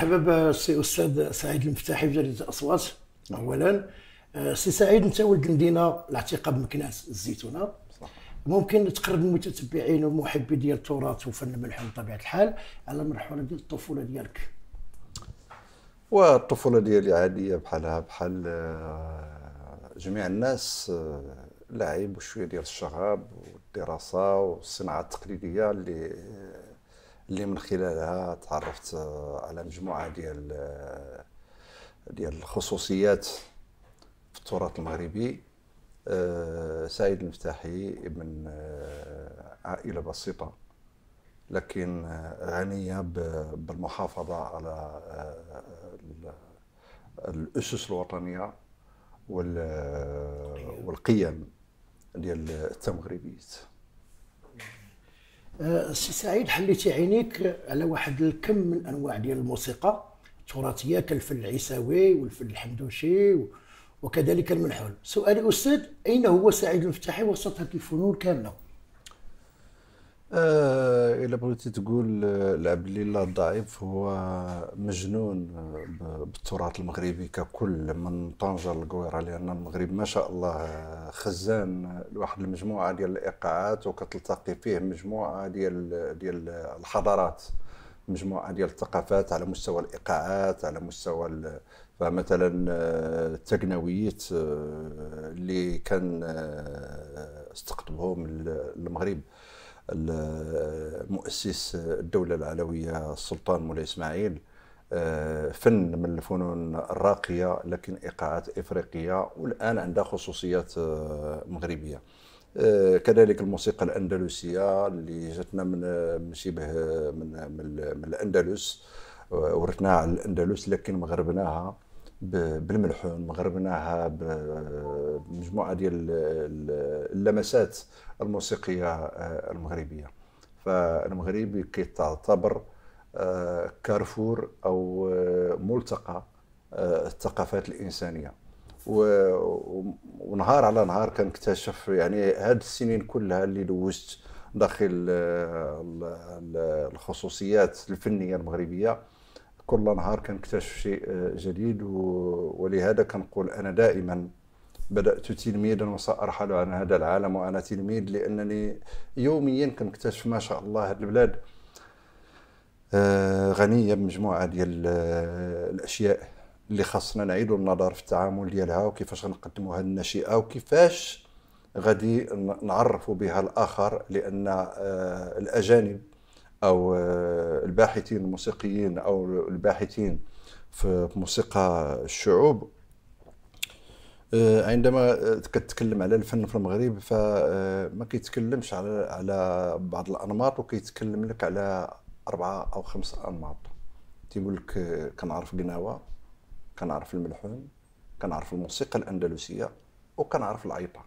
مرحبا بالسي استاذ سعيد المفتاحي في جريده اصوات اولا آه، سي سعيد انت ولد المدينه الاعتقاء بمكناس الزيتونه ممكن تقرب المتتبعين والمحبين ديال التراث وفن الملحون بطبيعه الحال على المرحله ديال الطفوله ديالك والطفوله ديالي عاديه بحالها بحال آه، جميع الناس آه، لعب وشويه ديال الشغب والدراسه والصناعه التقليديه اللي اللي من خلالها تعرفت آه، على مجموعه ديال آه، ديال الخصوصيات في التراث المغربي آه، سعيد المفتاحي ابن عائله بسيطه لكن غنيه بالمحافظه على الاسس الوطنيه والقيم ديال التمغربيات آه، سي سعيد حليتي عينيك على واحد الكم من انواع ديال الموسيقى التراثيه كالفن العيساوي والفن الحمدوشي وكذلك المنحول سؤالي استاذ اين هو سعيد المفتاحي وسط هذه الفنون كامله آه، الا بغيتي تقول آه، العبد الله الضعيف هو مجنون آه، بالتراث المغربي ككل من طنجه للقويره لان المغرب ما شاء الله خزان لواحد المجموعه ديال الايقاعات وكتلتقي فيه مجموعه ديال ديال الحضارات مجموعه ديال الثقافات على مستوى الايقاعات على مستوى فمثلا التقنويات اللي كان استقطبهم المغرب مؤسس الدولة العلوية السلطان مولاي إسماعيل آه، فن من الفنون الراقية لكن إيقاعات إفريقية والآن عندها خصوصيات آه، مغربية آه، كذلك الموسيقى الأندلسية اللي جاتنا من شبه من, من الأندلس ورثناها على الأندلس لكن مغربناها بالملحون مغربناها بمجموعه ديال اللمسات الموسيقيه آه، المغربيه فالمغرب كيتعتبر آه، كارفور او آه، ملتقى الثقافات الانسانيه ونهار على نهار كنكتشف يعني هاد السنين كلها اللي دوزت داخل الخصوصيات الفنيه المغربيه كل نهار كنكتشف شيء آه، جديد ولهذا كنقول انا دائما بدات تلميذا وسارحل عن هذا العالم وانا تلميذ لانني يوميا كنكتشف ما شاء الله هذه البلاد آه، غنيه بمجموعه ديال آه، الاشياء اللي خاصنا نعيدوا النظر في التعامل ديالها وكيفاش غنقدموها للناشئه وكيفاش غادي نعرفوا بها الاخر لان الاجانب او آه، الباحثين الموسيقيين او الباحثين في موسيقى الشعوب آه، عندما آه، كتكلم على الفن في المغرب فما كيتكلمش على على بعض الانماط وكيتكلم لك على اربعه او خمسه انماط تيقول لك كنعرف قناوه كنعرف الملحون كنعرف الموسيقى الاندلسيه وكنعرف العيطه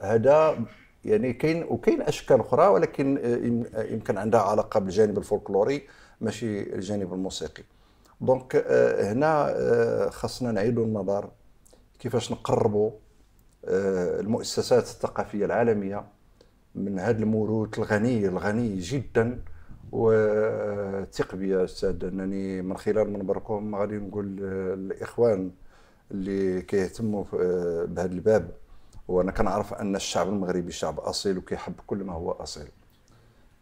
هذا يعني كاين وكاين اشكال اخرى ولكن آه، آه، يمكن عندها علاقه بالجانب الفولكلوري ماشي الجانب الموسيقي دونك آه، هنا خاصنا نعيدوا النظر كيفاش نقربوا المؤسسات الثقافيه العالميه من هذا الموروث الغني الغني جدا وثق بيا استاذ انني من خلال منبركم غادي نقول للاخوان اللي كيهتموا بهذا الباب وانا كنعرف ان الشعب المغربي شعب اصيل وكيحب كل ما هو اصيل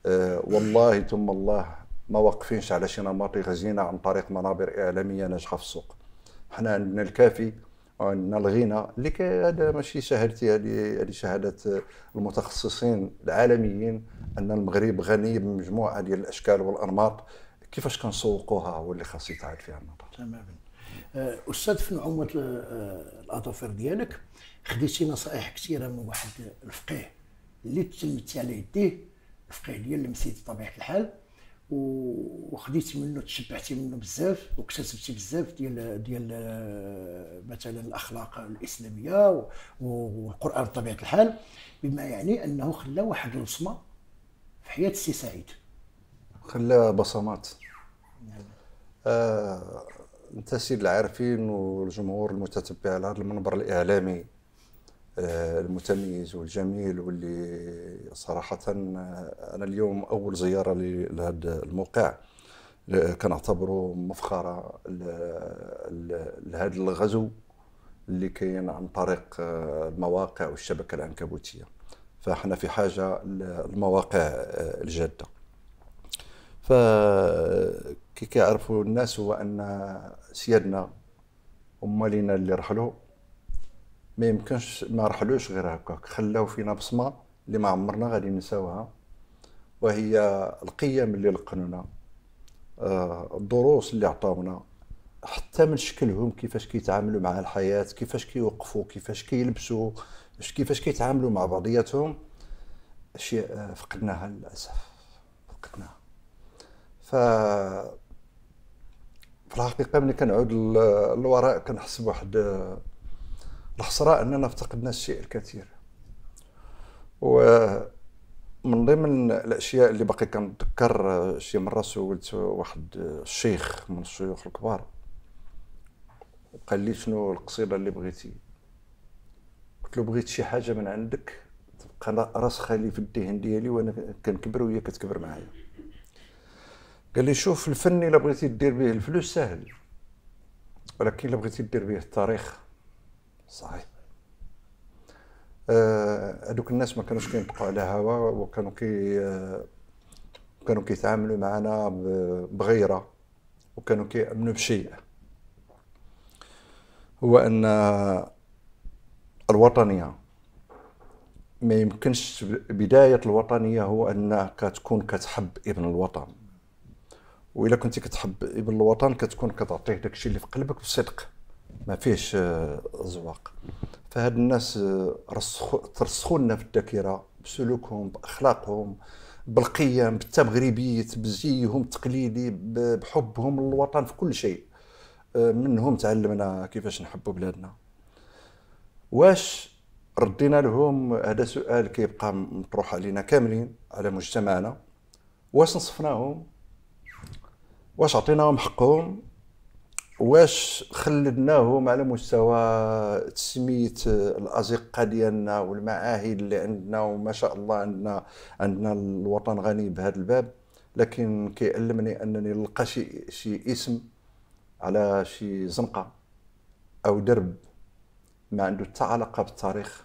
أه والله ثم الله ما واقفينش على شي نمط غزينا عن طريق منابر اعلاميه ناجحه في السوق حنا عندنا الكافي وعندنا الغنى اللي هذا ماشي شهادتي هذه شهاده المتخصصين العالميين ان المغرب غني بمجموعه ديال الاشكال والانماط كيفاش كنسوقوها هو اللي خاص يتعاد فيها النظر تماما أه، استاذ في نعومه أه، الاظافر ديالك خديتي نصائح كثيره من واحد الفقيه اللي تسلمت على يديه الفقيه ديال المسيد بطبيعه الحال وخديت منه تشبعتي منه بزاف واكتسبتي بزاف ديال ديال مثلا الاخلاق الاسلاميه والقران بطبيعه الحال بما يعني انه خلى واحد الوصمه في حياه السي سعيد خلى بصمات نعم. آه، انت سيد العارفين والجمهور المتتبع على هذا المنبر الاعلامي آه، المتميز والجميل واللي صراحة آه، أنا اليوم أول زيارة لهذا الموقع كنعتبره مفخرة لهذا الغزو اللي كاين عن طريق آه، المواقع والشبكة العنكبوتية فاحنا في حاجة للمواقع الجادة فكي كيعرفوا الناس هو أن سيادنا هما لينا اللي رحلوا ما يمكنش ما رحلوش غير هكاك خلاو فينا بصمه اللي ما عمرنا غادي نساوها وهي القيم اللي لقنونا آه، الدروس اللي عطاونا حتى من شكلهم كيفاش كيتعاملوا مع الحياه كيفاش كيوقفوا كيفاش كيلبسوا كيفاش كيتعاملوا مع بعضياتهم اشياء آه، فقدناها للاسف فقدناها ف في الحقيقه ملي كنعود للوراء كنحس بواحد آه، الحسرة أننا افتقدنا الشيء الكثير ومن ضمن الأشياء اللي باقي كنتذكر آه، شي مرة سولت واحد آه، الشيخ من الشيوخ الكبار وقال لي شنو القصيدة اللي بغيتي قلت له بغيت شي حاجة من عندك تبقى راسخة لي في الذهن ديالي وأنا كنكبر وهي كتكبر معايا قال لي شوف الفن الا بغيتي دير به الفلوس سهل ولكن الا بغيتي دير به التاريخ صحيح هذوك آه، الناس ما كانوش كينطقوا على هوا وكانوا كي آه، كانوا كيتعاملوا معنا بغيره وكانوا كيامنوا بشيء هو ان الوطنيه ما يمكنش بدايه الوطنيه هو انك كتكون كتحب ابن الوطن وإذا كنتي كتحب ابن الوطن كتكون كتعطيه داكشي اللي في قلبك بصدق ما فيهش آه، زواق فهاد الناس آه، رسخو ترسخوا لنا في الذاكره بسلوكهم باخلاقهم بالقيم بالتمغربيه بزيهم التقليدي بحبهم للوطن في كل شيء آه، منهم تعلمنا كيفاش نحبوا بلادنا واش ردينا لهم هذا سؤال كيبقى مطروح علينا كاملين على مجتمعنا واش نصفناهم واش عطيناهم حقهم واش خلدناهم على مستوى تسميه الازقه ديالنا والمعاهد اللي عندنا وما شاء الله عندنا عندنا الوطن غني بهذا الباب لكن كيعلمني انني نلقى شي شي اسم على شي زنقه او درب ما عنده حتى علاقه بالتاريخ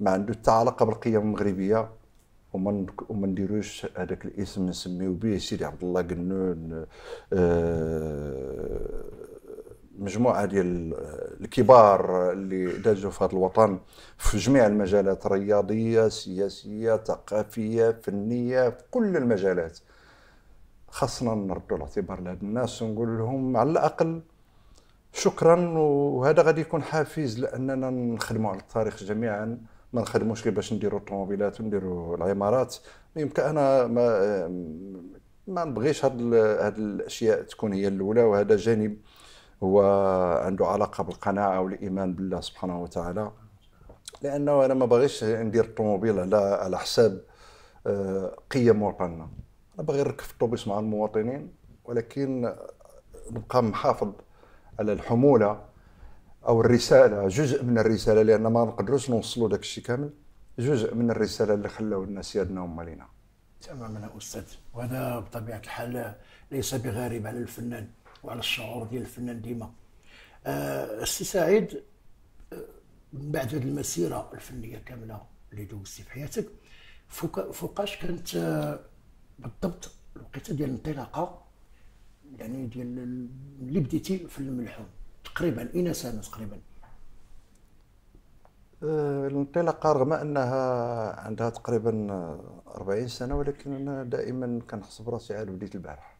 ما عنده حتى علاقه بالقيم المغربيه وما وما نديروش هذاك الاسم نسميو به سيدي عبد الله قنون آه، مجموعه ديال الكبار اللي دازوا في هذا الوطن في جميع المجالات رياضيه سياسيه ثقافيه فنيه في كل المجالات خاصنا نردوا الاعتبار لهاد الناس ونقول لهم على الاقل شكرا وهذا غادي يكون حافز لاننا نخدموا على التاريخ جميعا ما نخدموش غير باش نديروا الطوموبيلات ونديروا العمارات يمكن انا ما ما نبغيش هاد, هاد الاشياء تكون هي الاولى وهذا جانب هو عنده علاقه بالقناعه والايمان بالله سبحانه وتعالى لانه انا ما باغيش ندير الطوموبيل على على حساب آه، قيم وطننا انا باغي نركب الطوبيس مع المواطنين ولكن نبقى محافظ على الحموله او الرساله جزء من الرساله لان ما نقدروش نوصلوا داك الشيء كامل جزء من الرساله اللي خلاو الناس يدنا هما لينا تماما يا استاذ وهذا بطبيعه الحال ليس بغريب على الفنان وعلى الشعور ديال الفنان ديما السي آه، سعيد آه، من بعد هذه المسيره الفنيه كامله اللي دوزتي في حياتك فوقاش كانت آه، بالضبط الوقيته ديال الانطلاقه يعني ديال اللي بديتي في الملحوم تقريبا اين أنس تقريبا الانطلاقه آه، رغم أنها عندها تقريبا 40 سنة ولكن أنا دائما كنحس براسي عاد بديت البارح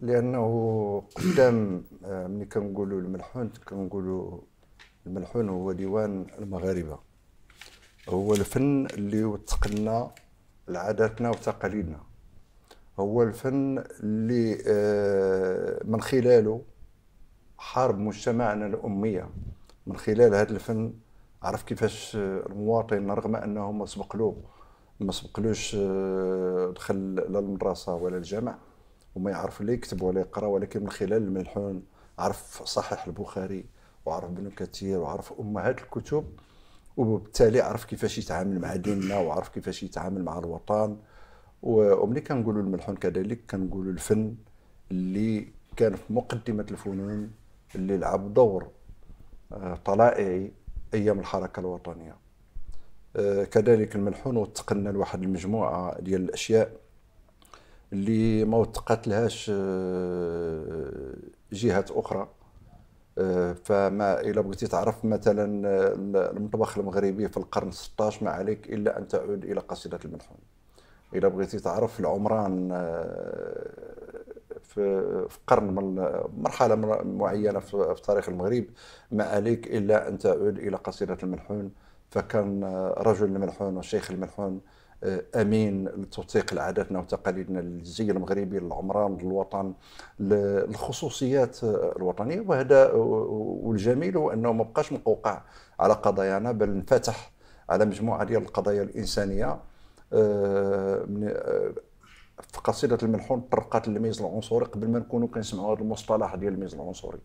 لأنه قدام آه، ملي كنقولوا الملحون كنقولوا الملحون هو ديوان المغاربة هو الفن اللي وثقلنا لعاداتنا وتقاليدنا هو الفن اللي آه، من خلاله حارب مجتمعنا الاميه من خلال هذا الفن عرف كيفاش المواطن رغم انه ما سبقلو ما سبقلوش آه، دخل لا المدرسه ولا الجامع وما يعرف لا يكتب ولا يقرا ولكن من خلال الملحون عرف صحيح البخاري وعرف ابن كثير وعرف امهات الكتب وبالتالي عرف كيفاش يتعامل مع ديننا وعرف كيفاش يتعامل مع الوطن وملي كنقولوا الملحون كذلك كنقولوا الفن اللي كان في مقدمه الفنون اللي لعب دور آه، طلائعي ايام الحركه الوطنيه آه، كذلك الملحون وثقنا لواحد المجموعه ديال الاشياء اللي ما وثقت لهاش آه، جهات اخرى فما الا بغيتي تعرف مثلا المطبخ المغربي في القرن 16 ما عليك الا ان تعود الى قصيده الملحون الا بغيتي تعرف العمران في قرن من مرحله معينه في تاريخ المغرب ما عليك الا ان تعود الى قصيده الملحون فكان رجل الملحون وشيخ الملحون آه، امين لتوثيق عاداتنا وتقاليدنا للزي المغربي للعمران للوطن للخصوصيات الوطنيه وهذا والجميل هو انه ما بقاش مقوقع على قضايانا بل انفتح على مجموعه ديال القضايا الانسانيه آه، آه، في قصيده الملحون طرقات الميز العنصري قبل ما نكونوا كنسمعوا هذا المصطلح ديال الميز العنصري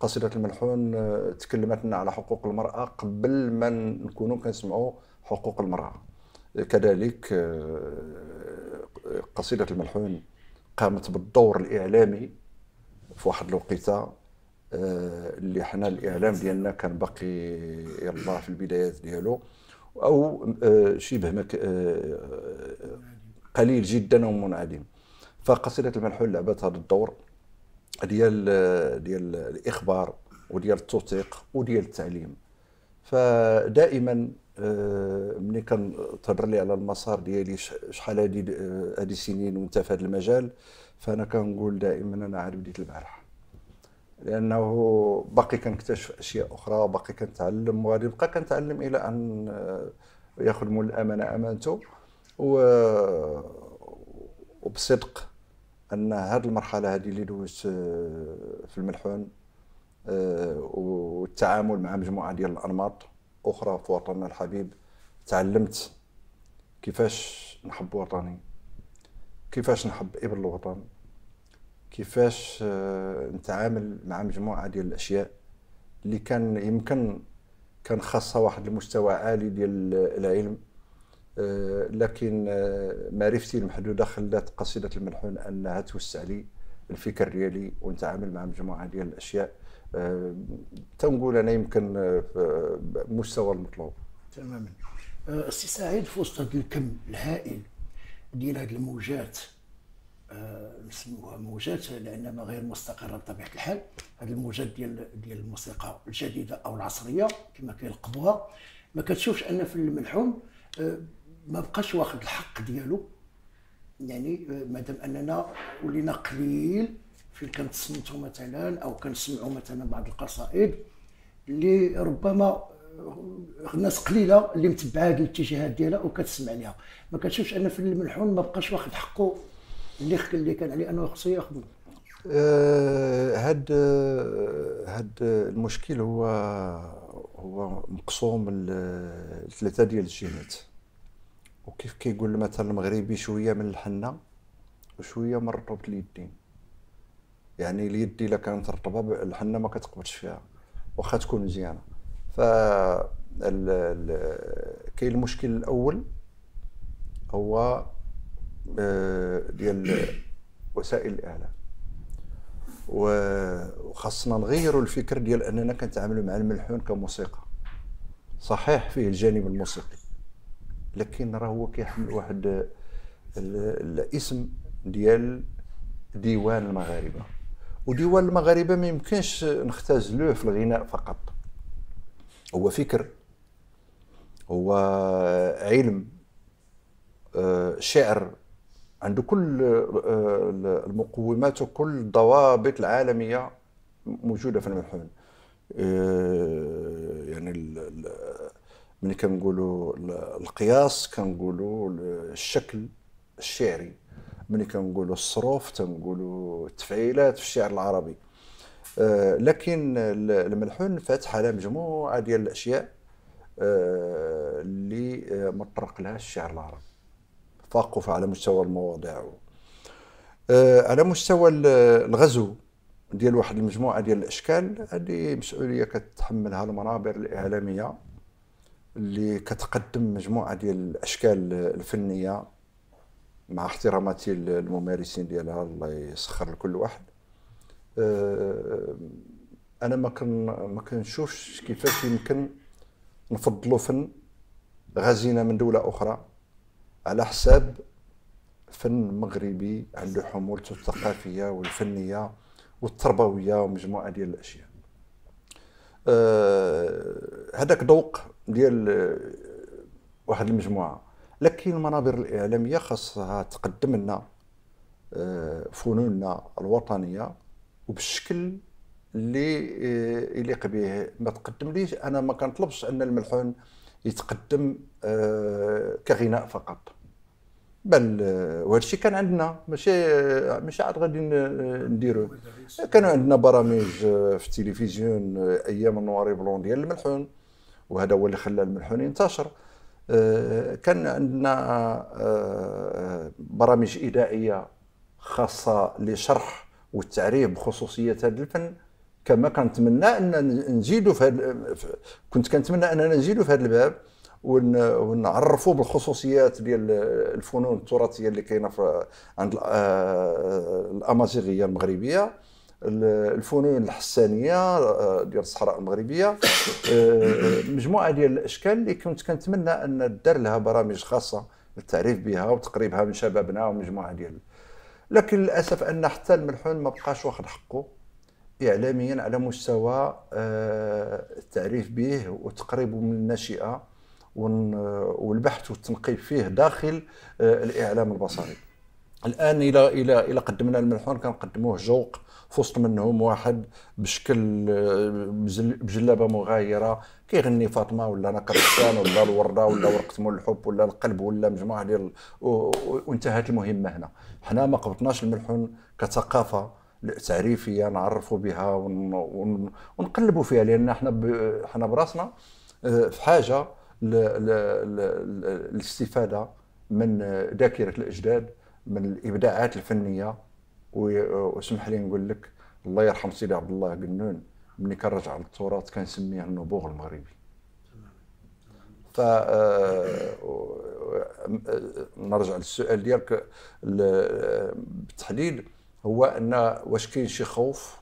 قصيده الملحون آه، تكلمت لنا على حقوق المراه قبل ما نكونوا كنسمعوا حقوق المراه كذلك آه، قصيده الملحون قامت بالدور الاعلامي في واحد الوقيته آه، اللي حنا الاعلام ديالنا كان باقي يلا في البدايات ديالو او شبه قليل جدا ومنعدم فقصيده الملحول لعبت هذا الدور ديال ديال الاخبار وديال التوثيق وديال التعليم فدائما آه، ملي كنتهضر لي على المسار ديالي شحال هادي آه، هادي سنين وانت في هذا المجال فانا كنقول دائما انا عاد بديت البارح لانه باقي كنكتشف اشياء اخرى وباقي كنتعلم وغادي نبقى كنتعلم الى ان آه، ياخذ مول الامانه امانته و وبصدق ان هذه المرحله هذه اللي دوزت آه، في الملحون آه، والتعامل مع مجموعه ديال الانماط اخرى في وطننا الحبيب تعلمت كيفاش نحب وطني كيفاش نحب ابن الوطن كيفاش آه، نتعامل مع مجموعه ديال الاشياء اللي كان يمكن كان خاصها واحد المستوى عالي ديال العلم آه، لكن آه، معرفتي المحدوده خلات قصيده الملحون انها توسع لي الفكر ديالي ونتعامل مع مجموعه ديال الاشياء آه، تنقول انا يمكن مستوى المطلوب تماما السي سعيد في وسط هذا الكم الهائل ديال هذه الموجات نسموها موجات لانها غير مستقره بطبيعه الحال هذه الموجات ديال ديال الموسيقى الجديده او العصريه كما كيلقبوها ما كتشوفش ان في الملحون ما بقاش واخد الحق ديالو يعني آه، مادام اننا ولينا قليل فين كنتصنتو مثلا او كنسمعوا مثلا بعض القصائد اللي ربما آه، ناس قليله اللي متبعه هذه الاتجاهات ديالها وكتسمع ليها ما كتشوفش ان في الملحون ما بقاش واخد حقه اللي اللي كان عليه انه خصو ياخذه آه، هاد هاد المشكل هو هو مقسوم لثلاثه ديال الجينات وكيف كيقول المثل المغربي شويه من الحنه وشويه من رطوبه اليدين يعني اليد الا كانت رطبه الحنه ما كتقبضش فيها واخا تكون مزيانه ف كاين المشكل الاول هو آه، ديال وسائل الاعلام وخاصنا نغيروا الفكر ديال اننا كنتعاملوا مع الملحون كموسيقى صحيح فيه الجانب الموسيقي لكن راه هو كيحمل واحد الاسم ديال ديوان المغاربه وديوان المغاربه ما يمكنش نختزلوه في الغناء فقط هو فكر هو علم آه، شعر عنده كل آه، المقومات وكل الضوابط العالميه موجوده في الملحون آه، يعني ملي كنقولوا القياس كنقولوا الشكل الشعري ملي كنقولوا الصروف تنقولوا التفعيلات في الشعر العربي آه، لكن الملحون فاتح على مجموعه ديال الاشياء آه، اللي ما لها الشعر العربي فاقوا على مستوى المواضع آه، على مستوى الغزو ديال واحد المجموعه ديال الاشكال هذه مسؤوليه كتحملها المنابر الاعلاميه اللي كتقدم مجموعه ديال الاشكال الفنيه مع احتراماتي للممارسين ديالها الله يسخر لكل واحد آه، انا ما كن ما كنشوفش كيفاش يمكن نفضلوا فن غزينه من دوله اخرى على حساب فن مغربي عنده حمولته الثقافيه والفنيه والتربويه ومجموعه ديال الاشياء آه، هذاك ذوق ديال واحد المجموعه لكن المنابر الاعلاميه خاصها تقدم لنا آه، فنوننا الوطنيه وبالشكل اللي يليق آه، به ما تقدمليش انا ما كنطلبش ان الملحون يتقدم آه، كغناء فقط بل وهذا الشيء كان عندنا ماشي ماشي عاد غادي نديروه كانوا عندنا برامج في التلفزيون ايام النواري بلون ديال الملحون وهذا هو اللي خلى الملحون ينتشر أه، كان عندنا أه، برامج إذاعية خاصة لشرح والتعريف بخصوصية هذا الفن كما كنتمنى ان نزيدوا في هذا كنت كنتمنى اننا نزيدوا في هذا الباب ونعرفوا بالخصوصيات ديال الفنون التراثيه اللي كاينه عند أه، الامازيغيه المغربيه الفنون الحسانيه آه، ديال الصحراء المغربيه آه، مجموعه ديال الاشكال اللي كنت كنتمنى ان دار لها برامج خاصه للتعريف بها وتقريبها من شبابنا ومجموعه ديال لكن للاسف ان حتى الملحون ما بقاش واخد حقه اعلاميا على مستوى آه، التعريف به وتقريبه من الناشئه والبحث والتنقيب فيه داخل الاعلام البصري الان الى الى الى قدمنا الملحون كنقدموه جوق فوسط منهم واحد بشكل بجلابه مغايره كيغني فاطمه ولا نقرسان ولا الورده ولا ورقه مول الحب ولا القلب ولا مجموعه ديال وانتهت المهمه هنا حنا ما قبطناش الملحون كثقافه تعريفيه نعرفوا بها ونقلبوا فيها لان حنا حنا براسنا آه، في حاجه للاستفاده من ذاكره الاجداد من الابداعات الفنيه واسمح لي نقول لك الله يرحم سيدي عبد الله قنون ملي كان رجع للتراث كان يسميه النبوغ المغربي ف آه، نرجع للسؤال ديالك بالتحديد هو ان واش كاين شي خوف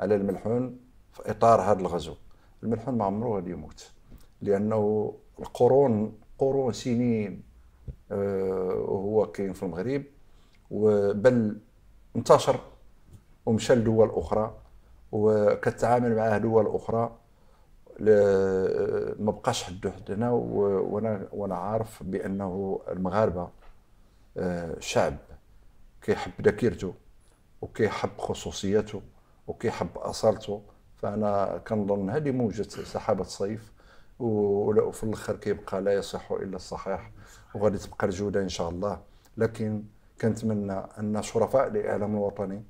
على الملحون في اطار هذا الغزو الملحون ما عمره غادي يموت لانه القرون قرون سنين وهو آه، كاين في المغرب بل انتشر ومشى لدول اخرى وكتعامل معاه دول اخرى ما بقاش حدو حد هنا وانا وانا عارف بانه المغاربه آه، شعب كيحب ذاكرته وكيحب خصوصيته وكيحب اصالته فانا كنظن هذه موجه سحابه صيف وفي الاخر كيبقى لا يصح الا الصحيح وغادي تبقى الجوده ان شاء الله لكن كنتمنى ان شرفاء الاعلام الوطني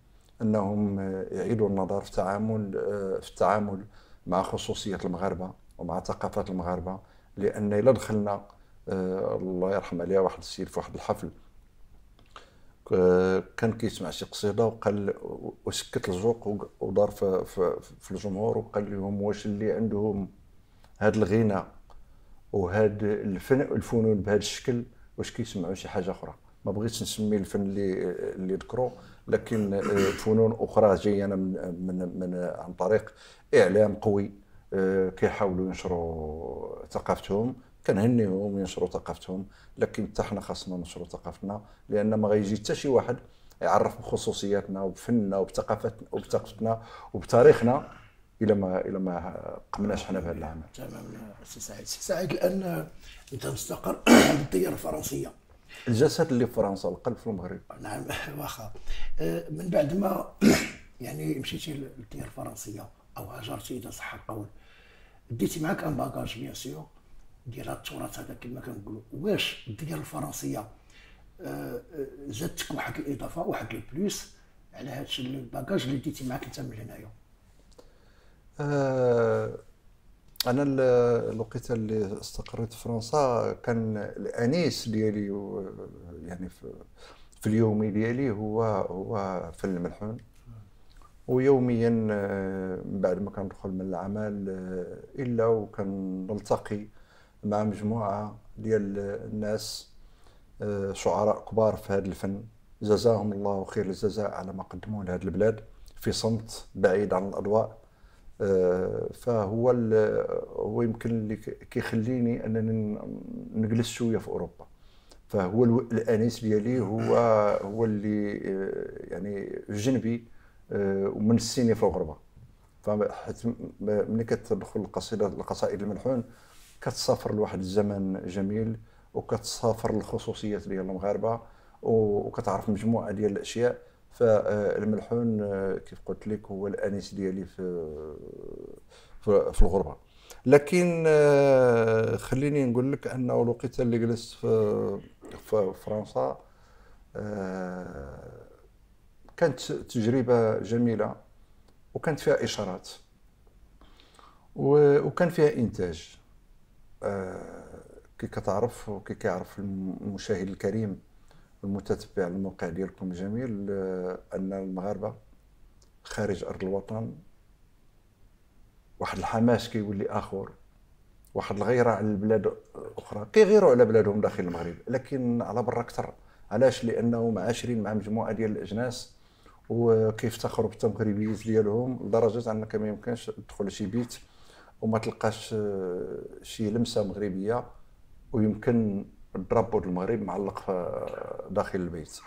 انهم يعيدوا النظر في التعامل آه، في التعامل مع خصوصيه المغاربه ومع ثقافه المغاربه لان الا دخلنا آه، الله يرحم عليها واحد السيد في واحد الحفل آه، كان كيسمع شي قصيده وقال وسكت الزوق ودار في, في, في الجمهور وقال لهم واش اللي عندهم هاد الغناء وهاد الفنون بهذا الشكل واش كيسمعوا شي حاجه اخرى ما بغيتش نسمي الفن اللي اللي ذكروا لكن آه، فنون اخرى جايه من من من عن طريق اعلام قوي آه، كيحاولوا ينشروا ثقافتهم كنهنيهم ينشروا ثقافتهم لكن حتى حنا خاصنا ننشروا ثقافتنا لان ما غيجي حتى شي واحد يعرف بخصوصياتنا وبفننا وبثقافتنا وبثقافتنا وبتاريخنا الى ما الى ما قمناش حنا بهذا العمل. تماما سي سعيد، سي سعيد الان انت مستقر بالديار الفرنسيه الجسد اللي في فرنسا القلب في المغرب نعم واخا أه، من بعد ما يعني مشيتي للديار الفرنسيه او هاجرتي اذا صح القول ديتي معاك ان باكاج بيان سيغ ديال التراث هذا كما كنقولوا واش الديار الفرنسيه أه، أه، زادتك واحد الاضافه واحد البلوس على هذا الباكاج اللي ديتي معاك انت من هنايا انا الوقت اللي استقريت في فرنسا كان الانيس ديالي يعني في, في اليومي ديالي هو هو في الملحون ويوميا آه، من بعد ما كندخل من العمل آه، الا نلتقي مع مجموعه ديال الناس آه، شعراء كبار في هذا الفن جزاهم الله خير الجزاء على ما قدموه لهذه البلاد في صمت بعيد عن الاضواء آه، فهو هو يمكن اللي كيخليني انني نجلس شويه في اوروبا فهو الانيس ديالي هو هو اللي آه، يعني جنبي آه، ومن السيني في الغربه فحيت ملي كتدخل القصيده القصائد الملحون كتسافر لواحد الزمن جميل وكتسافر الخصوصيات ديال المغاربه وكتعرف مجموعه ديال الاشياء فالملحون آه، كيف قلت لك هو الانيس ديالي في في الغربه لكن آه، خليني نقول لك انه الوقت اللي جلست في فرنسا آه، كانت تجربه جميله وكانت فيها اشارات وكان فيها انتاج كي كتعرف وكي كيعرف المشاهد الكريم المتتبع الموقع ديالكم جميل آه، ان المغاربه خارج ارض الوطن واحد الحماس كيولي اخر واحد الغيره على البلاد الاخرى كيغيروا على بلادهم داخل المغرب لكن على برا اكثر علاش لانهم عاشرين مع مجموعه ديال الاجناس وكيفتخروا بالتمغربيات ديالهم لدرجه انك ما يمكنش تدخل شي بيت وما تلقاش آه، شي لمسه مغربيه ويمكن الدرابو المغرب معلق آه، داخل البيت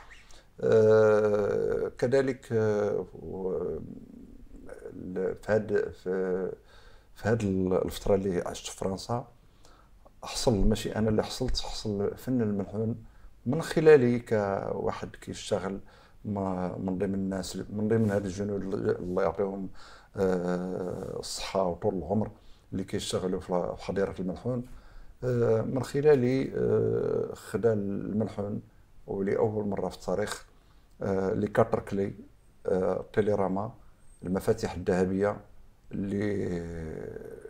آه، كذلك آه، في هاد في هاد الفتره اللي عشت في فرنسا حصل ماشي انا اللي حصلت حصل فن الملحون من خلالي كواحد كيشتغل من ضمن الناس من ضمن هاد الجنود الله يعطيهم الصحه وطول العمر اللي كيشتغلوا في حضيره الملحون آه، من خلال آه، خلال الملحون ولاول مره في التاريخ آه، لي كاتركلي تيليراما المفاتيح الذهبيه اللي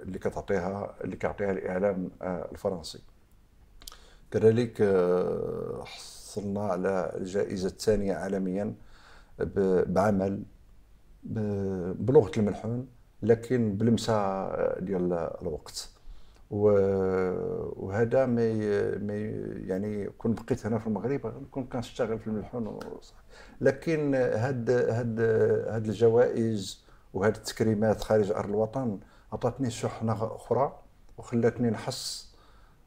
اللي كتعطيها اللي كيعطيها الاعلام الفرنسي كذلك حصلنا على الجائزه الثانيه عالميا بعمل بلغه الملحون لكن بلمسه ديال الوقت وهذا ما يعني كون بقيت هنا في المغرب كون كنشتغل في الملحون لكن هاد هاد هاد الجوائز وهاد التكريمات خارج ارض الوطن عطاتني شحنه اخرى وخلاتني نحس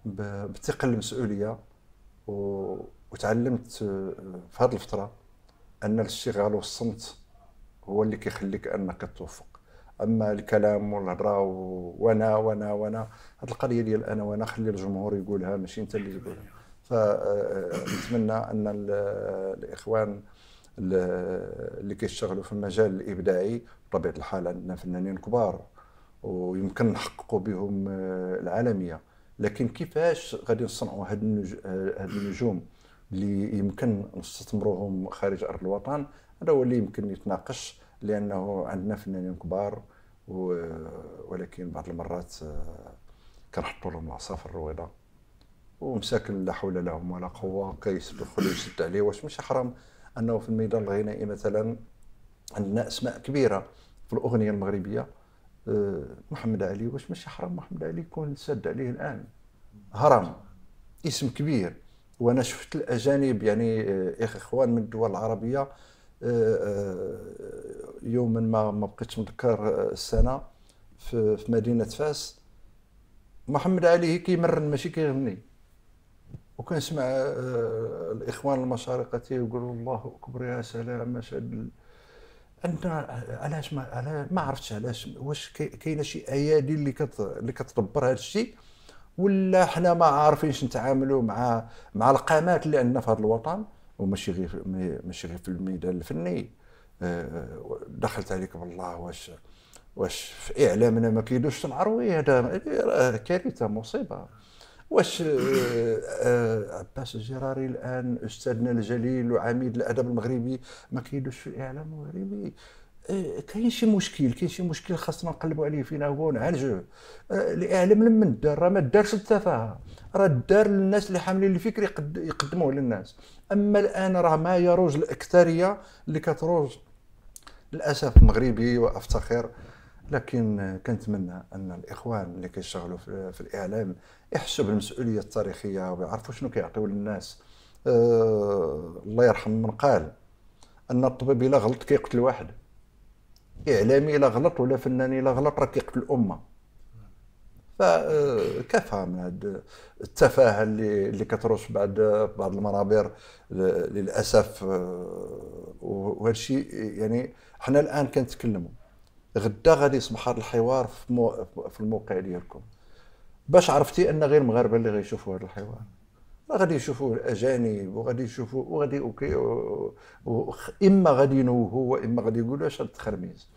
بثقل المسؤوليه وتعلمت في هذه الفتره ان الاشتغال والصمت هو اللي كيخليك انك توفق اما الكلام والهضره وانا وانا وانا هذه القضيه ديال انا وانا خلي الجمهور يقولها ماشي انت اللي تقولها فنتمنى آه، آه، ان الاخوان اللي كيشتغلوا في المجال الابداعي بطبيعه الحال عندنا فنانين كبار ويمكن نحققوا بهم آه، العالميه لكن كيفاش غادي نصنعوا هاد النجوم اللي يمكن نستثمروهم خارج ارض الوطن هذا هو اللي يمكن يتناقش لانه عندنا فنانين كبار ولكن بعض المرات آه، كنحطوا لهم العصا في الرويضه ومساكن لا حول لهم ولا قوه كيدخل يسد عليه واش مش حرام انه في الميدان الغنائي مثلا عندنا اسماء كبيره في الاغنيه المغربيه آه، محمد علي واش ماشي حرام محمد علي يكون سد عليه الان هرم اسم كبير وانا شفت الاجانب يعني آه، اخوان من الدول العربيه آه، آه، يوما ما ما بقيتش مذكر آه، السنه في مدينه فاس محمد هي كيمرن ماشي كيغني وكنسمع الاخوان المشارقه تيقولوا الله اكبر يا سلام شاد عندنا علاش ما علاش ما عرفتش علاش واش كاينه شي ايادي اللي كت اللي كتدبر هذا الشيء ولا حنا ما عارفينش نتعاملوا مع مع القامات اللي عندنا في هذا الوطن وماشي غير ماشي غير في الميدان الفني آه، دخلت عليك بالله واش واش في اعلامنا ما كيدوش العروي هذا راه كارثه مصيبه واش آه، آه، عباس الجراري الان استاذنا الجليل وعميد الادب المغربي ما كيدوش في الاعلام المغربي كاين شي مشكل كاين شي مشكل خاصنا نقلبوا عليه فينا هو ونعالجوه الاعلام لما دار راه ما دارش للتفاهه راه دار للناس اللي حاملين الفكر يقدموه للناس اما الان راه ما يروج الاكثريه اللي كتروج للاسف مغربي وافتخر لكن كنتمنى ان الاخوان اللي كيشتغلوا في, الاعلام يحسوا بالمسؤوليه التاريخيه ويعرفوا شنو كيعطيو للناس أه الله يرحم من قال ان الطبيب الا غلط كيقتل واحد اعلامي الا غلط ولا فنان الا غلط راه كيقتل الامه فكفى من هاد التفاهه اللي اللي كترش بعد بعض المنابر للاسف آه، وهذا الشيء يعني حنا الان كنتكلموا غدا غادي يصبح هذا الحوار في, مو في الموقع ديالكم باش عرفتي ان غير المغاربه اللي غيشوفوا هذا الحوار غادي يشوفوا الاجانب وغادي يشوفوا وغادي اوكي اما غادي ينوهوا واما غادي يقولوا اش هاد التخرميز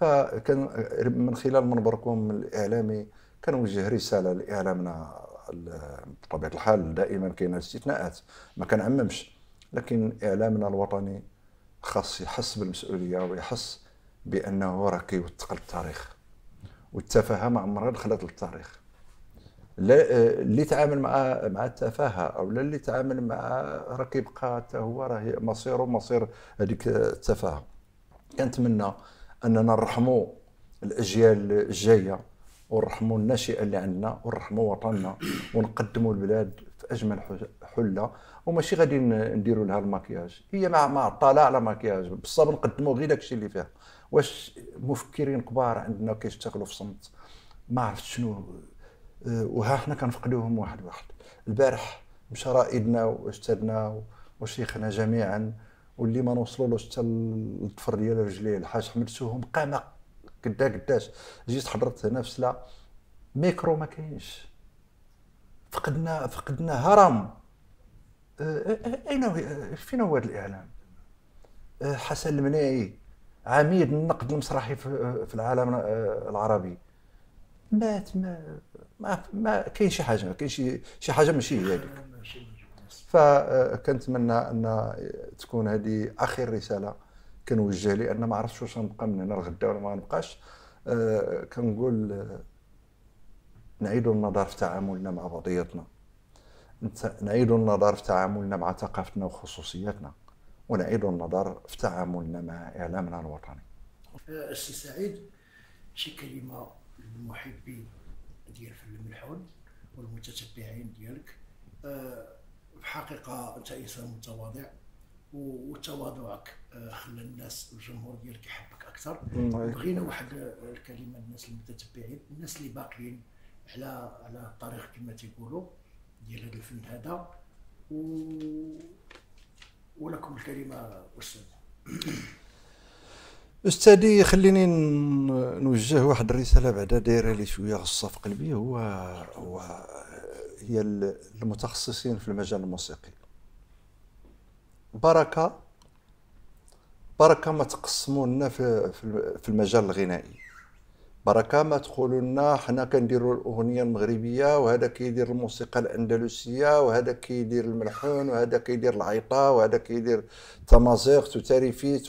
فكان من خلال منبركم الاعلامي كنوجه رساله لاعلامنا بطبيعه الحال دائما كاين الاستثناءات ما كنعممش لكن اعلامنا الوطني خاص يحس بالمسؤوليه ويحس بانه راه كيوثق التاريخ والتفاهه ما عمرها دخلت للتاريخ اللي تعامل مع مع التفاهه او اللي تعامل مع راه كيبقى حتى هو راه مصيره مصير هذيك التفاهه كنتمنى اننا نرحموا الاجيال الجايه ونرحموا الناشئه اللي عندنا ونرحموا وطننا ونقدموا البلاد في اجمل حله وماشي غادي نديروا لها الماكياج هي مع ما طالع على ماكياج بالصبر نقدموا غير داكشي اللي فيها واش مفكرين كبار عندنا كيشتغلوا في صمت ما عرفت شنو آه، وها حنا كنفقدوهم واحد واحد البارح مشى رائدنا واستاذنا وشيخنا جميعا واللي ما نوصلوا حتى الضفر ديال رجليه الحاج حمدتوهم سوهم قام قدا قداش جيت حضرت هنا في سلا ميكرو ما كاينش فقدنا فقدنا هرم أه، أه، أه، اين فين هو هذا الاعلام حسن المناعي عميد النقد المسرحي في العالم العربي مات ما ما, ما كاين شي حاجه كاين شي شي حاجه ماشي هي هذيك فكنتمنى ان تكون هذه اخر رساله كنوجه لان ما عرفتش واش غنبقى من هنا لغدا ولا ما غنبقاش آه كنقول نعيد آه، نعيدوا النظر في تعاملنا مع بعضياتنا نعيدوا النظر في تعاملنا مع ثقافتنا وخصوصياتنا ونعيدوا النظر في تعاملنا مع اعلامنا الوطني. السي آه، سعيد شي كلمه للمحبين ديال فن الملحون والمتتبعين ديالك أه في الحقيقه انت انسان متواضع وتواضعك آه، خلى الناس الجمهور ديالك يحبك اكثر بغينا واحد آه، الكلمه للناس المتتبعين الناس اللي باقيين على على الطريق كما تيقولوا ديال هذا الفن هذا و ولكم الكلمه استاذ استاذي خليني نوجه واحد الرساله بعدا دايره لي شويه غصه في قلبي هو هو هي المتخصصين في المجال الموسيقي بركه بركه ما تقسموا لنا في في المجال الغنائي بركه ما تقولوا لنا حنا كنديروا الاغنيه المغربيه وهذا كيدير الموسيقى الاندلسيه وهذا كيدير الملحون وهذا كيدير العيطه وهذا كيدير تمازيغت وتاريفيت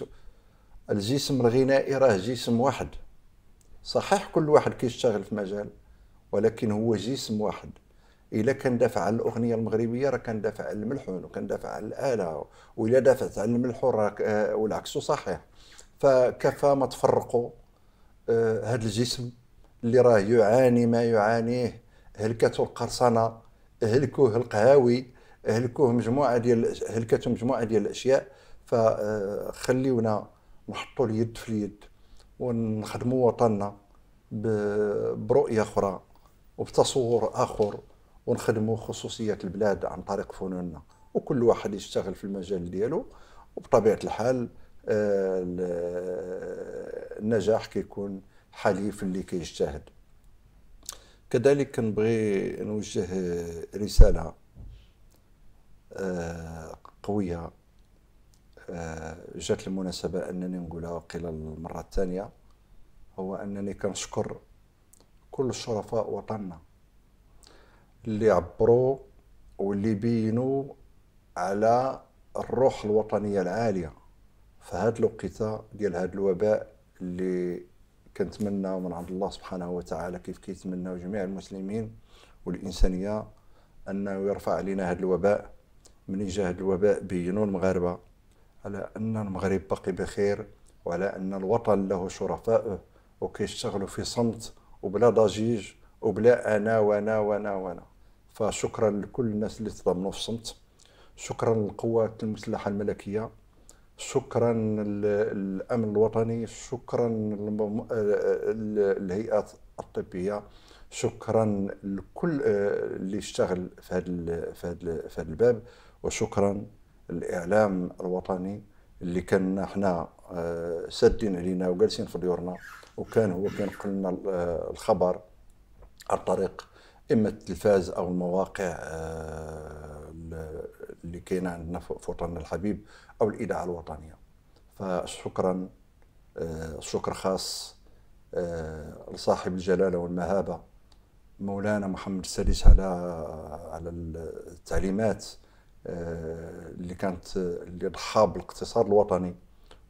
الجسم الغنائي راه جسم واحد صحيح كل واحد كيشتغل في مجال ولكن هو جسم واحد الا كان دافع على الاغنيه المغربيه راه كندافع على الملحون دافع على الاله والا دافعت على الملحون راه آه، والعكس صحيح فكفى ما تفرقوا هذا آه، الجسم اللي راه يعاني ما يعانيه هلكته القرصنه هلكوه القهاوي هلكوه مجموعه ديال هلكته مجموعه ديال الاشياء فخليونا آه، نحطوا اليد في اليد ونخدموا وطننا برؤيه اخرى وبتصور اخر ونخدموا خصوصيات البلاد عن طريق فنوننا وكل واحد يشتغل في المجال ديالو وبطبيعه الحال آه، النجاح كيكون حليف اللي كيجتهد كذلك كنبغي نوجه رساله آه، قويه آه، جات المناسبه انني نقولها قيل المره الثانيه هو انني كنشكر كل شرفاء وطننا اللي عبروا واللي بينوا على الروح الوطنيه العاليه في هاد الوقيته ديال هذا الوباء اللي كنتمناو من عند الله سبحانه وتعالى كيف كيتمناو جميع المسلمين والانسانيه انه يرفع علينا هذا الوباء من جاء هذا الوباء بينوا المغاربه على ان المغرب باقي بخير وعلى ان الوطن له شرفائه وكيشتغلوا في صمت وبلا ضجيج وبلا انا وانا وانا وانا فشكرا لكل الناس اللي تضامنوا في الصمت شكرا للقوات المسلحه الملكيه شكرا للامن الوطني شكرا آه، للهيئات الطبيه شكرا لكل آه، اللي اشتغل في هذا في هذا في هذا الباب وشكرا للاعلام الوطني اللي كان حنا آه، سادين علينا وجالسين في ديورنا وكان هو كينقل لنا الخبر عن طريق اما التلفاز او المواقع اللي آه، كاينه عندنا في وطننا الحبيب او الاذاعه الوطنيه فشكرا آه، شكر خاص آه، لصاحب الجلاله والمهابه مولانا محمد السادس على على التعليمات اللي كانت اللي ضحى بالاقتصاد الوطني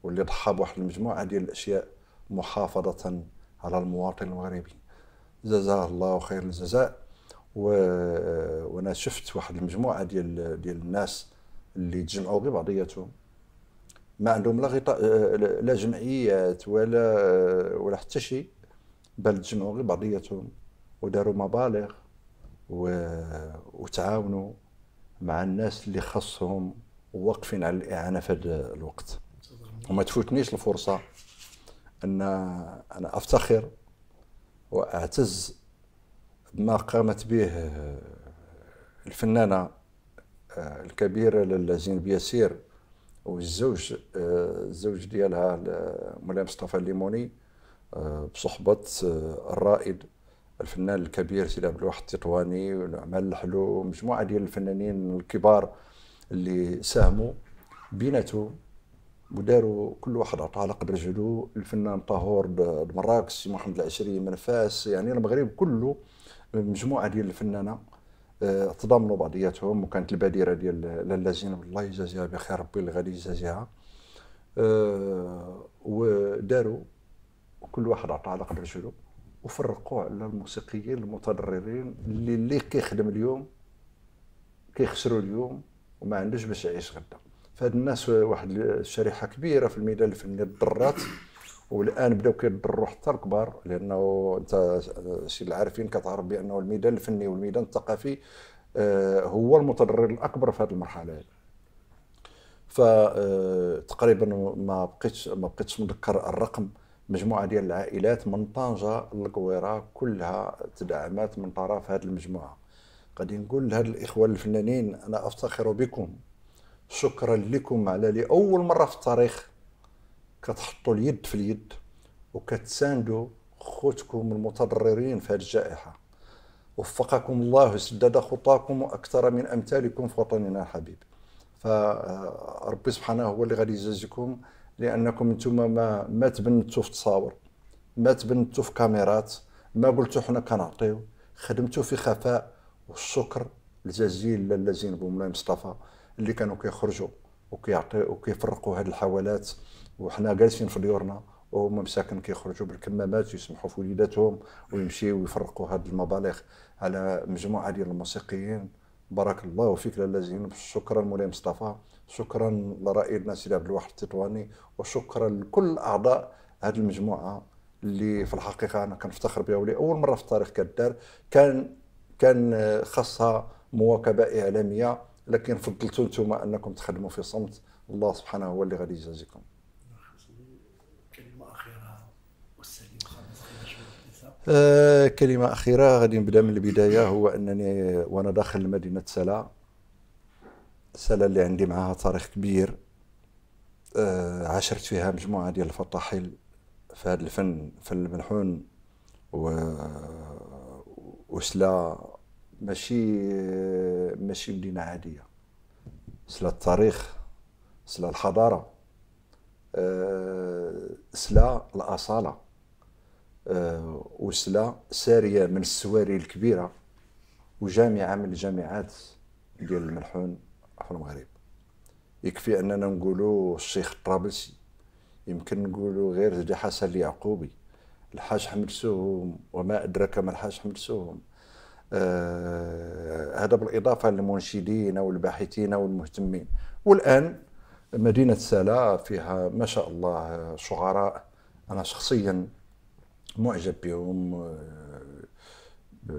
واللي ضحى بواحد المجموعه ديال الاشياء محافظه على المواطن المغربي جزاه الله خير الجزاء و... آه، وانا شفت واحد المجموعه ديال ديال الناس اللي تجمعوا غير بعضياتهم ما عندهم لا غطاء آه، لا جمعيات ولا آه، ولا حتى شيء بل تجمعوا غير بعضياتهم وداروا مبالغ و... وتعاونوا مع الناس اللي خصهم واقفين على الاعانه في هذا الوقت وما تفوتنيش الفرصه ان انا افتخر واعتز ما قامت به آه، الفنانه آه، الكبيره لالا زينب ياسير والزوج آه، الزوج ديالها مولاي مصطفى الليموني بصحبه الرائد الفنان الكبير سيدي عبد الواحد التطواني ونعمان الحلو مجموعه ديال الفنانين الكبار اللي ساهموا بيناتهم وداروا كل واحد عطى على قدر جهدو الفنان طاهور بمراكش محمد العشري من فاس يعني المغرب كله مجموعه ديال الفنانه آه، تضامنوا بعضياتهم وكانت البادره ديال لاله زينب الله يجازيها بخير ربي اللي غادي يجازيها آه، وداروا كل واحد عطى على قدر جهدو وفرقوا على الموسيقيين المتضررين اللي اللي كيخدم اليوم كيخسروا اليوم وما عندوش باش يعيش غدا فهاد الناس واحد الشريحه كبيره في الميدان الفني تضرات والان بداو كيضروا حتى الكبار لانه انت اللي العارفين كتعرف بانه الميدان الفني والميدان الثقافي آه، هو المتضرر الاكبر في هذه المرحله هذه فتقريبا آه، ما بقيتش ما بقيتش مذكر الرقم مجموعه ديال العائلات من طنجه للقويره كلها تدعمات من طرف هذه المجموعه غادي نقول لهاد الاخوه الفنانين انا افتخر بكم شكرا لكم على لأول مرة في التاريخ كتحطوا اليد في اليد وكتساندوا خوتكم المتضررين في هذه الجائحة وفقكم الله سدد خطاكم وأكثر من أمثالكم في وطننا الحبيب فربي سبحانه هو اللي غادي يجازيكم لأنكم انتم ما, ما تبنتوا في تصاور ما تبنتوا في كاميرات ما قلتوا حنا كنعطيو خدمتوا في خفاء والشكر الجزيل للذين بهم مصطفى اللي كانوا كيخرجوا وكيعطيو وكيفرقوا هذه الحوالات وحنا جالسين في ديورنا وهم مساكن كيخرجوا بالكمامات ويسمحوا في وليداتهم ويمشيو ويفرقوا هذه المبالغ على مجموعه ديال الموسيقيين بارك الله فيك لاله زينب شكرا مولاي مصطفى شكرا لرائدنا سيدي عبد الواحد التطواني وشكرا لكل اعضاء هذه المجموعه اللي في الحقيقه انا كنفتخر بها ولاول مره في التاريخ كدار كان كان خاصها مواكبه اعلاميه لكن فضلتوا انتم انكم تخدموا في صمت الله سبحانه هو اللي غادي يجازيكم كلمه اخيره آه كلمة أخيرة غادي نبدا من البداية هو أنني وأنا داخل مدينة سلا سلا اللي عندي معها تاريخ كبير آه عاشرت فيها مجموعة ديال الفطاحل في هذا الفن فن الملحون و وسلا ماشي ماشي مدينه عاديه سلا التاريخ سلا الحضاره آه، سلا الاصاله آه، وسلا ساريه من السواري الكبيره وجامعه من الجامعات ديال الملحون في المغرب يكفي اننا نقولوا الشيخ الطرابلسي يمكن نقولوا غير زدي حسن اليعقوبي الحاج حمد سوهم وما ادراك ما الحاج حمد سوهم آه، هذا بالاضافه للمنشدين او الباحثين او المهتمين والان مدينه سلا فيها ما شاء الله شعراء انا شخصيا معجب بهم آه، آه،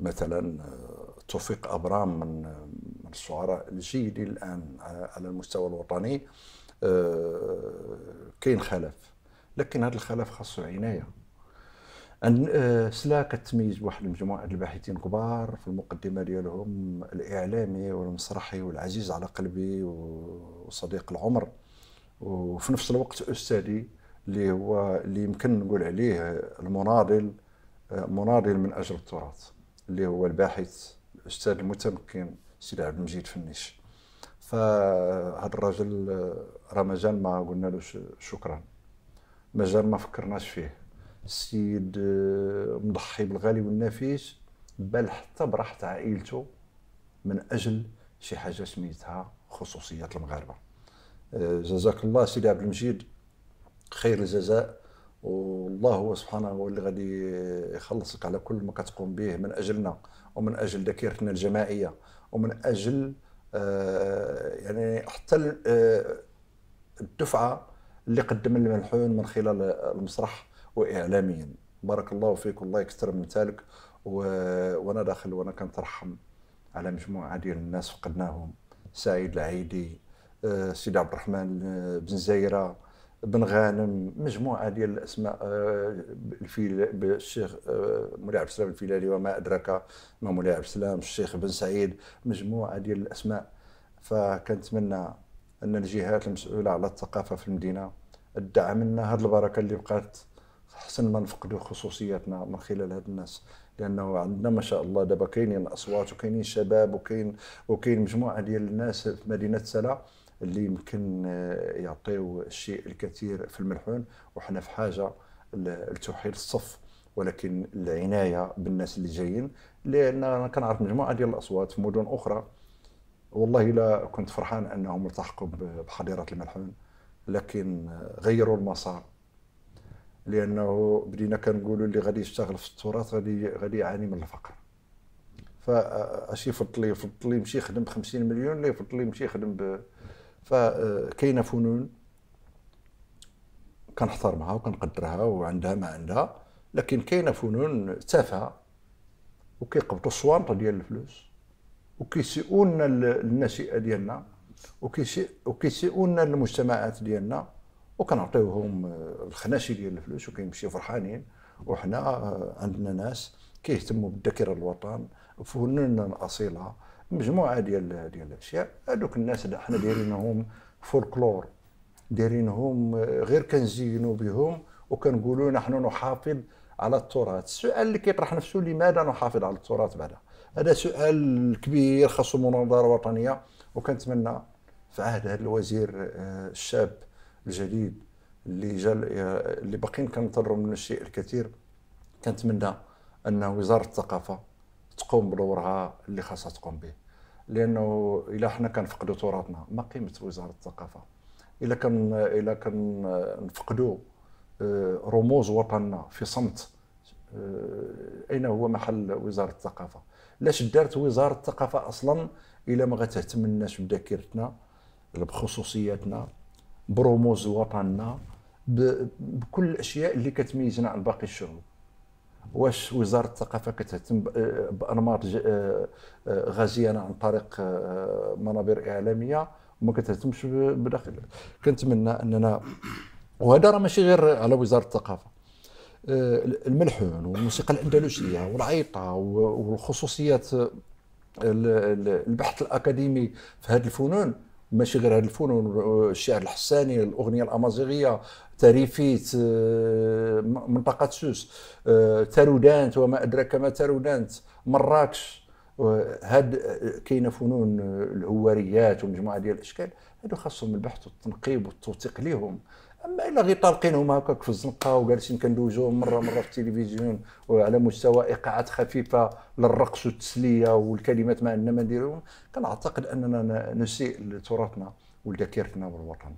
مثلا توفيق ابرام من من الشعراء الجيدين الان على المستوى الوطني كاين خلف لكن هذا الخلف خاصه عنايه آه، سلا كتميز بواحد المجموعه الباحثين كبار في المقدمه ديالهم الاعلامي والمسرحي والعزيز على قلبي وصديق العمر وفي نفس الوقت استاذي اللي هو اللي يمكن نقول عليه المناضل آه، مناضل من اجل التراث اللي هو الباحث الاستاذ المتمكن سيد عبد المجيد فنيش فهذا الرجل آه، راه ما قلنا له شكرا مازال ما فكرناش فيه السيد آه، مضحي بالغالي والنفيس بل حتى براحة عائلته من أجل شي حاجة سميتها خصوصيات المغاربة آه، جزاك الله سيدي عبد المجيد خير الجزاء والله هو سبحانه هو اللي غادي يخلصك على كل ما كتقوم به من اجلنا ومن اجل ذاكرتنا الجماعيه ومن اجل آه، يعني حتى الدفعه اللي قدم الملحون من خلال المسرح واعلاميا بارك الله فيك والله يكثر من ذلك و... وانا داخل وانا كنترحم على مجموعه ديال الناس فقدناهم سعيد العيدي آه، سيدي عبد الرحمن آه، بن زايره بن غانم مجموعه ديال الاسماء آه، الفيل الشيخ مولاي عبد السلام الفيلالي وما ادراك ما مولاي عبد السلام الشيخ بن سعيد مجموعه ديال الاسماء فكنتمنى ان الجهات المسؤوله على الثقافه في المدينه تدعم لنا هذه البركه اللي بقات حسن ما نفقدوا خصوصياتنا من خلال هاد الناس لانه عندنا ما شاء الله دابا كاينين اصوات وكاينين شباب وكاين وكاين مجموعه ديال الناس في مدينه سلا اللي يمكن آه، يعطيو الشيء الكثير في الملحون وحنا في حاجه لتوحيد الصف ولكن العنايه بالناس اللي جايين لان انا كنعرف مجموعه ديال الاصوات في مدن اخرى والله لا كنت فرحان انهم التحقوا بحضيره الملحون لكن غيروا المسار لانه بدينا كنقولوا اللي غادي يشتغل في التراث غادي غادي يعاني من الفقر فاش يفضل يفضل يمشي يخدم ب 50 مليون آه، لا يفضل يمشي يخدم ب فكاينه فنون كنحترمها وكنقدرها وعندها ما عندها لكن كاينه فنون تافهه وكيقبطوا السوانطه ديال الفلوس وكيسيئوا لنا الناشئه ديالنا وكيسيئوا لنا المجتمعات ديالنا وكنعطيوهم آه، الخناشي ديال الفلوس وكيمشيو فرحانين وحنا آه، عندنا ناس كيهتموا بالذاكره الوطن فنون الاصيله مجموعه ديال ديال الاشياء هذوك الناس اللي حنا دايرينهم فولكلور دايرينهم آه، غير كنزينوا بهم وكنقولوا نحن نحافظ على التراث السؤال اللي كيطرح نفسه لماذا نحافظ على التراث بعدا هذا سؤال كبير خاصه مناظره وطنيه وكنتمنى في عهد هذا الوزير الشاب الجديد اللي جا اللي باقيين كننتظروا منه الشيء الكثير كنتمنى ان وزاره الثقافه تقوم بدورها اللي خاصها تقوم به لانه الا حنا كنفقدوا تراثنا ما قيمه وزاره الثقافه الا كان الا نفقدوا آه، رموز وطننا في صمت آه، اين هو محل وزاره الثقافه لاش دارت وزاره الثقافه اصلا الا ما غتهتمناش بذاكرتنا بخصوصياتنا بروموز وطننا بكل الاشياء اللي كتميزنا عن باقي الشعوب واش وزاره الثقافه كتهتم آه، بانماط آه، آه، غازيه عن طريق منابر اعلاميه وما كتهتمش بداخل كنتمنى اننا وهذا راه ماشي غير على وزاره الثقافه الملحون والموسيقى الاندلسيه والعيطه والخصوصيات البحث الاكاديمي في هذه الفنون ماشي غير هاد الفنون الشعر الحساني الاغنيه الامازيغيه تاريفيت آه، منطقه سوس آه، تارودانت وما ادراك ما تارودانت مراكش هاد آه، كاينه فنون الهواريات ومجموعه ديال الاشكال هادو خاصهم البحث والتنقيب والتوثيق ليهم اما الا غير طالقين هما هكاك في الزنقه وجالسين كندوزوهم مره مره في التلفزيون وعلى مستوى ايقاعات خفيفه للرقص والتسليه والكلمات ما عندنا ما نديروهم كنعتقد اننا نسيء لتراثنا ولذاكرتنا ولوطننا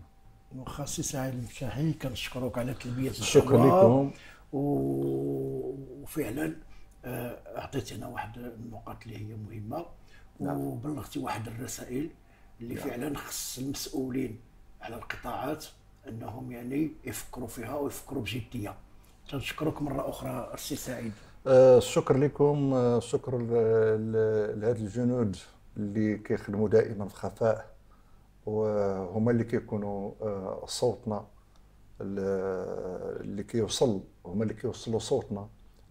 واخا سي سعيد الكاحي كنشكروك على تلبيه شكرا لكم وفعلا آه، اعطيتنا واحد النقاط اللي هي مهمه نعم. وبلغتي واحد الرسائل اللي نعم. فعلا خص المسؤولين على القطاعات انهم يعني يفكروا فيها ويفكروا بجديه تنشكرك مره اخرى السي سعيد آه الشكر آه الشكر لهذا الجنود اللي كيخدموا دائما في خفاء وهما اللي كيكونوا آه صوتنا اللي كيوصل هما اللي كيوصلوا صوتنا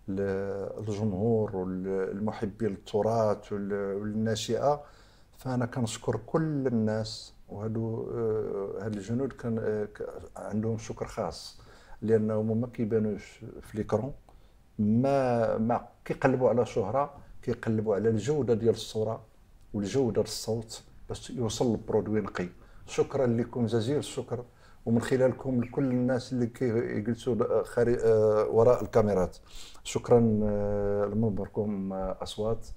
للجمهور والمحبين للتراث والناشئه فانا كنشكر كل الناس وهادو آه، هاد الجنود كان آه، عندهم شكر خاص لانهم ما كيبانوش في ليكرون ما ما كيقلبوا على شهره كيقلبوا على الجوده ديال الصوره والجوده ديال الصوت باش يوصل البرودوي نقي شكرا لكم جزيل الشكر ومن خلالكم لكل الناس اللي كيجلسوا آه، وراء الكاميرات شكرا لمنبركم اصوات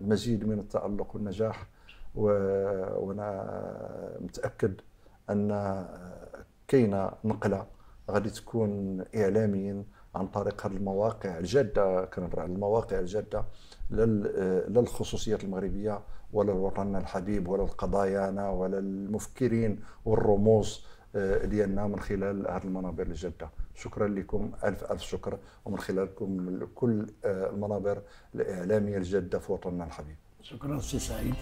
مزيد من التالق والنجاح وانا متاكد ان كاينه نقله غادي تكون اعلاميا عن طريق هذه المواقع الجاده كنهضر على المواقع الجاده لا الخصوصيات المغربيه ولا الوطن الحبيب ولا القضايانا ولا المفكرين والرموز آه، ديالنا من خلال هذه المنابر الجاده شكرا لكم الف الف شكر ومن خلالكم كل آه، المنابر الاعلاميه الجاده في وطننا الحبيب شكرا سي سعيد